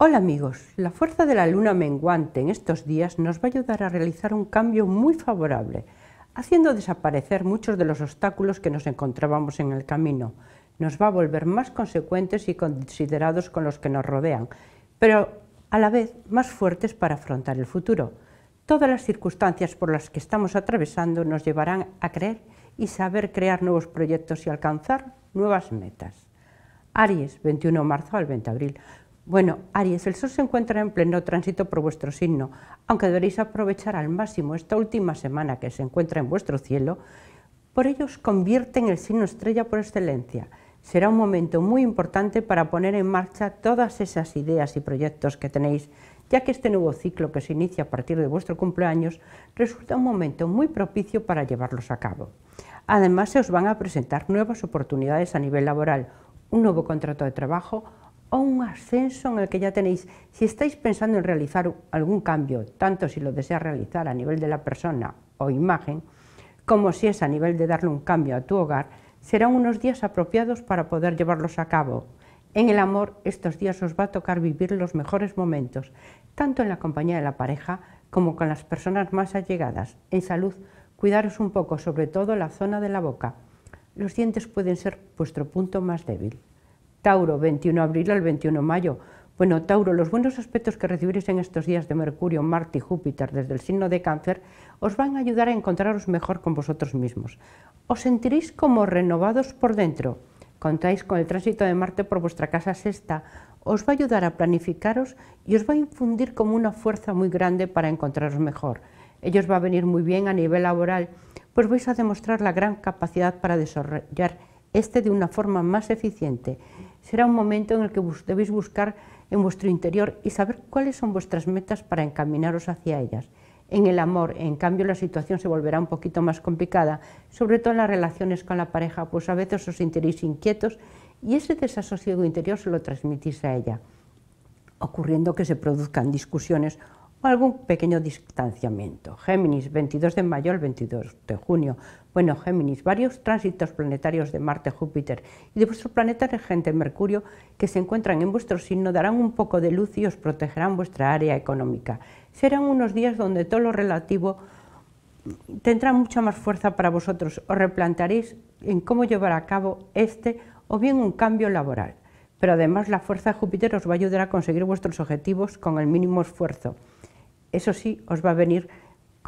Hola amigos, la fuerza de la luna menguante en estos días nos va a ayudar a realizar un cambio muy favorable, haciendo desaparecer muchos de los obstáculos que nos encontrábamos en el camino. Nos va a volver más consecuentes y considerados con los que nos rodean, pero a la vez más fuertes para afrontar el futuro. Todas las circunstancias por las que estamos atravesando nos llevarán a creer y saber crear nuevos proyectos y alcanzar nuevas metas. Aries, 21 de marzo al 20 de abril bueno, Aries, el Sol se encuentra en pleno tránsito por vuestro signo, aunque deberéis aprovechar al máximo esta última semana que se encuentra en vuestro cielo, por ello os convierte en el signo estrella por excelencia. Será un momento muy importante para poner en marcha todas esas ideas y proyectos que tenéis, ya que este nuevo ciclo que se inicia a partir de vuestro cumpleaños resulta un momento muy propicio para llevarlos a cabo. Además, se os van a presentar nuevas oportunidades a nivel laboral, un nuevo contrato de trabajo o un ascenso en el que ya tenéis, si estáis pensando en realizar algún cambio, tanto si lo desea realizar a nivel de la persona o imagen, como si es a nivel de darle un cambio a tu hogar, serán unos días apropiados para poder llevarlos a cabo. En el amor, estos días os va a tocar vivir los mejores momentos, tanto en la compañía de la pareja como con las personas más allegadas. En salud, cuidaros un poco, sobre todo la zona de la boca. Los dientes pueden ser vuestro punto más débil. Tauro, 21 de abril al 21 de mayo. Bueno, Tauro, los buenos aspectos que recibiréis en estos días de Mercurio, Marte y Júpiter desde el signo de cáncer os van a ayudar a encontraros mejor con vosotros mismos. Os sentiréis como renovados por dentro. Contáis con el tránsito de Marte por vuestra casa sexta. Os va a ayudar a planificaros y os va a infundir como una fuerza muy grande para encontraros mejor. Ellos va a venir muy bien a nivel laboral, pues vais a demostrar la gran capacidad para desarrollar este de una forma más eficiente será un momento en el que debéis buscar en vuestro interior y saber cuáles son vuestras metas para encaminaros hacia ellas. En el amor, en cambio, la situación se volverá un poquito más complicada, sobre todo en las relaciones con la pareja, pues a veces os sentiréis inquietos y ese desasosiego interior se lo transmitís a ella, ocurriendo que se produzcan discusiones o algún pequeño distanciamiento. Géminis, 22 de mayo al 22 de junio. Bueno, Géminis, varios tránsitos planetarios de Marte, Júpiter y de vuestro planeta regente Mercurio que se encuentran en vuestro signo darán un poco de luz y os protegerán vuestra área económica. Serán unos días donde todo lo relativo tendrá mucha más fuerza para vosotros. Os replantearéis en cómo llevar a cabo este o bien un cambio laboral. Pero además la fuerza de Júpiter os va a ayudar a conseguir vuestros objetivos con el mínimo esfuerzo eso sí, os va a venir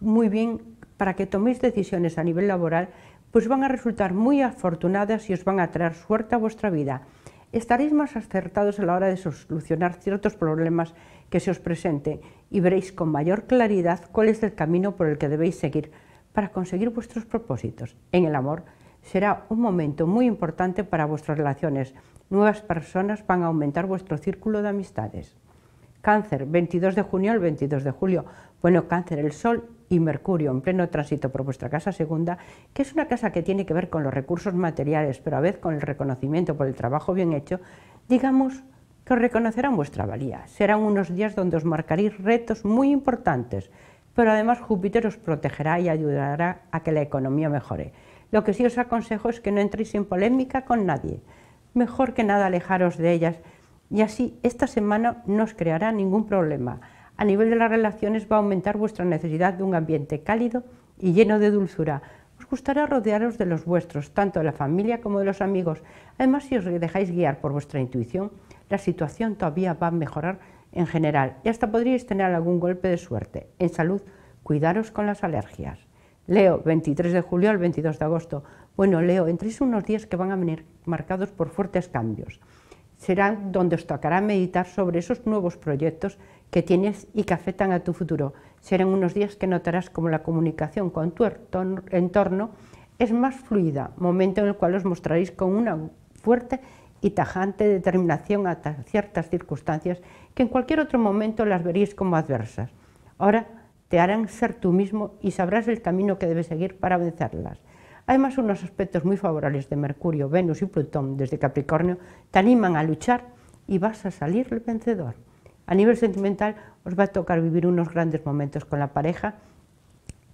muy bien para que toméis decisiones a nivel laboral, pues van a resultar muy afortunadas y os van a traer suerte a vuestra vida. Estaréis más acertados a la hora de solucionar ciertos problemas que se os presenten y veréis con mayor claridad cuál es el camino por el que debéis seguir para conseguir vuestros propósitos. En el amor será un momento muy importante para vuestras relaciones. Nuevas personas van a aumentar vuestro círculo de amistades. Cáncer, 22 de junio al 22 de julio. Bueno, cáncer, el sol y Mercurio en pleno tránsito por vuestra casa segunda, que es una casa que tiene que ver con los recursos materiales, pero a vez con el reconocimiento por el trabajo bien hecho, digamos que os reconocerán vuestra valía. Serán unos días donde os marcaréis retos muy importantes, pero además Júpiter os protegerá y ayudará a que la economía mejore. Lo que sí os aconsejo es que no entréis en polémica con nadie. Mejor que nada alejaros de ellas y así esta semana no os creará ningún problema. A nivel de las relaciones va a aumentar vuestra necesidad de un ambiente cálido y lleno de dulzura. Os gustará rodearos de los vuestros, tanto de la familia como de los amigos. Además, si os dejáis guiar por vuestra intuición, la situación todavía va a mejorar en general y hasta podríais tener algún golpe de suerte. En salud, cuidaros con las alergias. Leo, 23 de julio al 22 de agosto. Bueno, Leo, entréis unos días que van a venir marcados por fuertes cambios. Serán donde os tocará meditar sobre esos nuevos proyectos que tienes y que afectan a tu futuro. Serán unos días que notarás como la comunicación con tu entorno es más fluida, momento en el cual os mostraréis con una fuerte y tajante determinación a ciertas circunstancias que en cualquier otro momento las veréis como adversas. Ahora te harán ser tú mismo y sabrás el camino que debes seguir para vencerlas. Además, unos aspectos muy favorables de Mercurio, Venus y Plutón desde Capricornio te animan a luchar y vas a salir el vencedor. A nivel sentimental, os va a tocar vivir unos grandes momentos con la pareja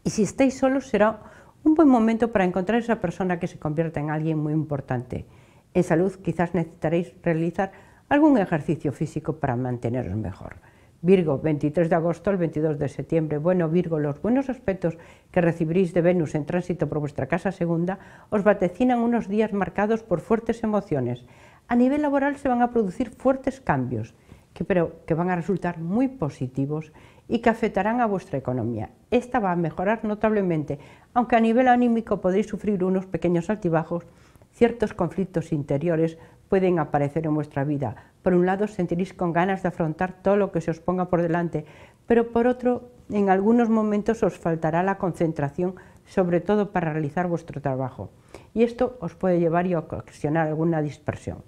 y si estáis solos será un buen momento para encontrar esa persona que se convierta en alguien muy importante. En salud quizás necesitaréis realizar algún ejercicio físico para manteneros mejor. Virgo, 23 de agosto al 22 de septiembre. Bueno, Virgo, los buenos aspectos que recibiréis de Venus en tránsito por vuestra casa segunda os vaticinan unos días marcados por fuertes emociones. A nivel laboral se van a producir fuertes cambios, que, pero que van a resultar muy positivos y que afectarán a vuestra economía. Esta va a mejorar notablemente, aunque a nivel anímico podéis sufrir unos pequeños altibajos, ciertos conflictos interiores pueden aparecer en vuestra vida. Por un lado, sentiréis con ganas de afrontar todo lo que se os ponga por delante, pero por otro, en algunos momentos os faltará la concentración, sobre todo para realizar vuestro trabajo. Y esto os puede llevar y ocasionar alguna dispersión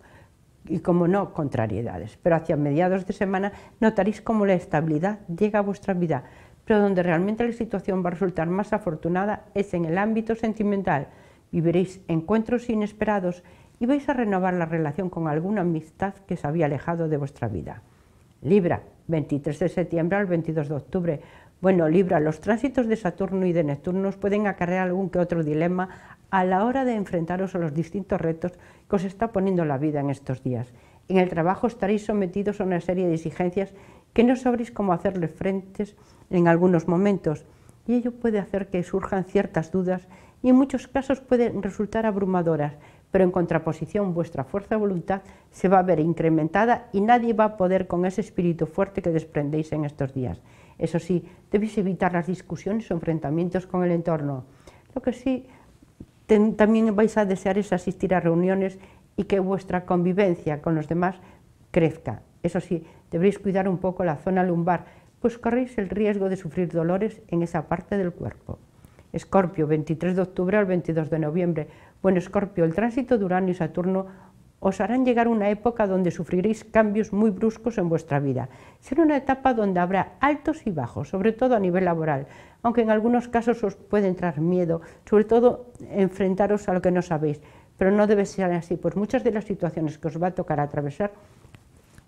y como no, contrariedades. Pero hacia mediados de semana notaréis cómo la estabilidad llega a vuestra vida, pero donde realmente la situación va a resultar más afortunada es en el ámbito sentimental. Viviréis encuentros inesperados y vais a renovar la relación con alguna amistad que se había alejado de vuestra vida. Libra, 23 de septiembre al 22 de octubre. Bueno, Libra, los tránsitos de Saturno y de Neptuno pueden acarrear algún que otro dilema a la hora de enfrentaros a los distintos retos que os está poniendo la vida en estos días. En el trabajo estaréis sometidos a una serie de exigencias que no sabréis cómo hacerle frente en algunos momentos y ello puede hacer que surjan ciertas dudas y en muchos casos pueden resultar abrumadoras, pero en contraposición vuestra fuerza de voluntad se va a ver incrementada y nadie va a poder con ese espíritu fuerte que desprendéis en estos días. Eso sí, debéis evitar las discusiones o enfrentamientos con el entorno. Lo que sí también vais a desear es asistir a reuniones y que vuestra convivencia con los demás crezca. Eso sí, debéis cuidar un poco la zona lumbar, pues corréis el riesgo de sufrir dolores en esa parte del cuerpo. Escorpio, 23 de octubre al 22 de noviembre bueno, Escorpio, el tránsito de Urano y Saturno os harán llegar a una época donde sufriréis cambios muy bruscos en vuestra vida. Será una etapa donde habrá altos y bajos, sobre todo a nivel laboral, aunque en algunos casos os puede entrar miedo, sobre todo enfrentaros a lo que no sabéis, pero no debe ser así, pues muchas de las situaciones que os va a tocar atravesar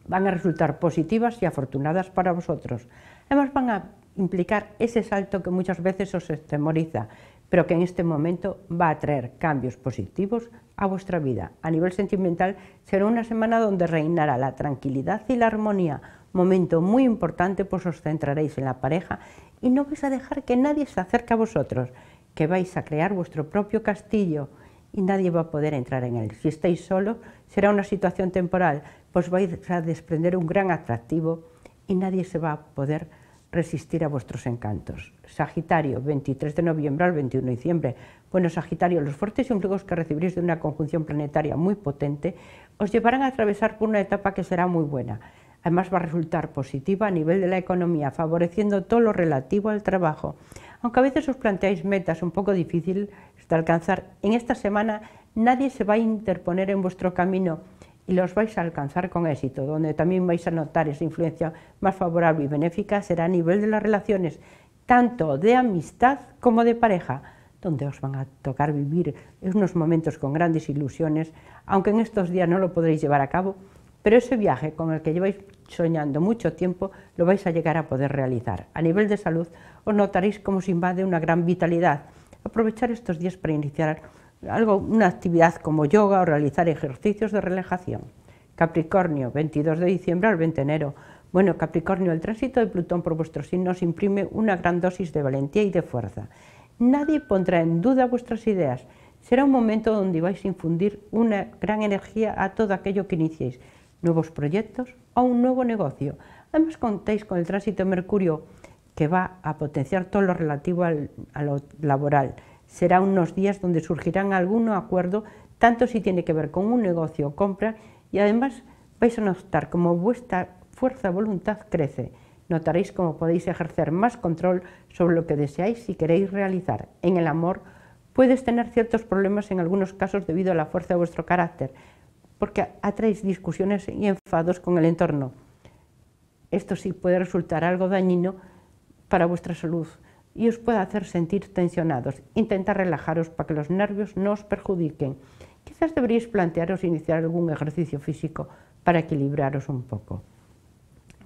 van a resultar positivas y afortunadas para vosotros. Además van a implicar ese salto que muchas veces os temoriza, pero que en este momento va a traer cambios positivos a vuestra vida. A nivel sentimental será una semana donde reinará la tranquilidad y la armonía, momento muy importante, pues os centraréis en la pareja y no vais a dejar que nadie se acerque a vosotros, que vais a crear vuestro propio castillo y nadie va a poder entrar en él. Si estáis solos, será una situación temporal, pues vais a desprender un gran atractivo y nadie se va a poder resistir a vuestros encantos. Sagitario, 23 de noviembre al 21 de diciembre. Bueno, Sagitario, los fuertes influjos que recibiréis de una conjunción planetaria muy potente os llevarán a atravesar por una etapa que será muy buena. Además va a resultar positiva a nivel de la economía, favoreciendo todo lo relativo al trabajo. Aunque a veces os planteáis metas un poco difíciles de alcanzar, en esta semana nadie se va a interponer en vuestro camino y los vais a alcanzar con éxito. Donde también vais a notar esa influencia más favorable y benéfica será a nivel de las relaciones, tanto de amistad como de pareja, donde os van a tocar vivir unos momentos con grandes ilusiones, aunque en estos días no lo podréis llevar a cabo, pero ese viaje con el que lleváis soñando mucho tiempo lo vais a llegar a poder realizar. A nivel de salud os notaréis cómo se invade una gran vitalidad. Aprovechar estos días para iniciar algo, una actividad como yoga o realizar ejercicios de relajación. Capricornio, 22 de diciembre al 20 de enero. Bueno, Capricornio, el tránsito de Plutón por vuestro signo imprime una gran dosis de valentía y de fuerza. Nadie pondrá en duda vuestras ideas. Será un momento donde vais a infundir una gran energía a todo aquello que iniciéis, nuevos proyectos o un nuevo negocio. Además contáis con el tránsito de Mercurio que va a potenciar todo lo relativo a lo laboral será unos días donde surgirán algunos acuerdos, tanto si tiene que ver con un negocio o compra, y además vais a notar cómo vuestra fuerza de voluntad crece. Notaréis cómo podéis ejercer más control sobre lo que deseáis y queréis realizar. En el amor puedes tener ciertos problemas en algunos casos debido a la fuerza de vuestro carácter, porque atraéis discusiones y enfados con el entorno. Esto sí puede resultar algo dañino para vuestra salud y os puede hacer sentir tensionados. Intenta relajaros para que los nervios no os perjudiquen. Quizás deberíais plantearos iniciar algún ejercicio físico para equilibraros un poco.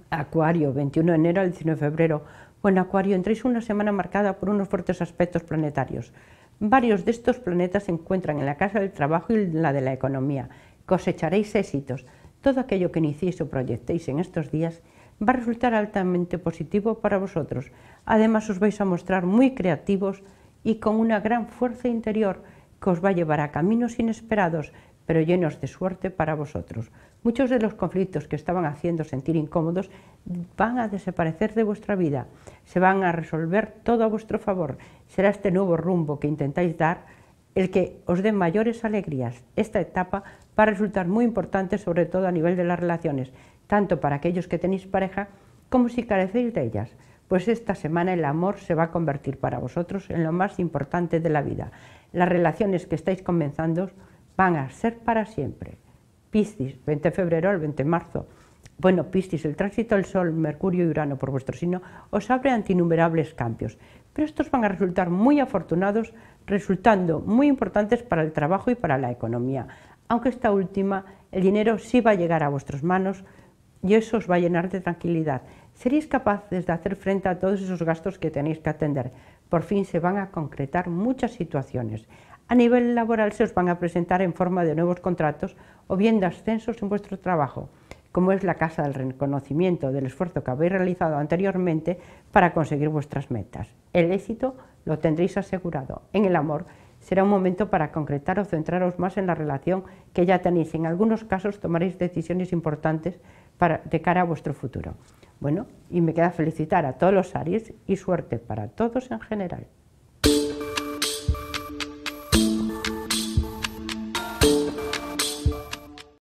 Acuario, 21 de enero al 19 de febrero. Bueno, Acuario, entréis una semana marcada por unos fuertes aspectos planetarios. Varios de estos planetas se encuentran en la casa del trabajo y la de la economía. Cosecharéis éxitos. Todo aquello que iniciéis o proyectéis en estos días va a resultar altamente positivo para vosotros. Además os vais a mostrar muy creativos y con una gran fuerza interior que os va a llevar a caminos inesperados, pero llenos de suerte para vosotros. Muchos de los conflictos que estaban haciendo sentir incómodos van a desaparecer de vuestra vida, se van a resolver todo a vuestro favor. Será este nuevo rumbo que intentáis dar el que os dé mayores alegrías. Esta etapa va a resultar muy importante, sobre todo a nivel de las relaciones tanto para aquellos que tenéis pareja como si carecéis de ellas, pues esta semana el amor se va a convertir para vosotros en lo más importante de la vida. Las relaciones que estáis comenzando van a ser para siempre. Piscis, 20 de febrero al 20 de marzo. Bueno, Piscis, el tránsito del Sol, Mercurio y Urano por vuestro signo os abre ante innumerables cambios, pero estos van a resultar muy afortunados, resultando muy importantes para el trabajo y para la economía. Aunque esta última, el dinero sí va a llegar a vuestras manos, y eso os va a llenar de tranquilidad. Seréis capaces de hacer frente a todos esos gastos que tenéis que atender. Por fin se van a concretar muchas situaciones. A nivel laboral se os van a presentar en forma de nuevos contratos o bien de ascensos en vuestro trabajo, como es la casa del reconocimiento del esfuerzo que habéis realizado anteriormente para conseguir vuestras metas. El éxito lo tendréis asegurado. En el amor será un momento para concretar o centraros más en la relación que ya tenéis. En algunos casos tomaréis decisiones importantes para, de cara a vuestro futuro. Bueno, y me queda felicitar a todos los Aries y suerte para todos en general.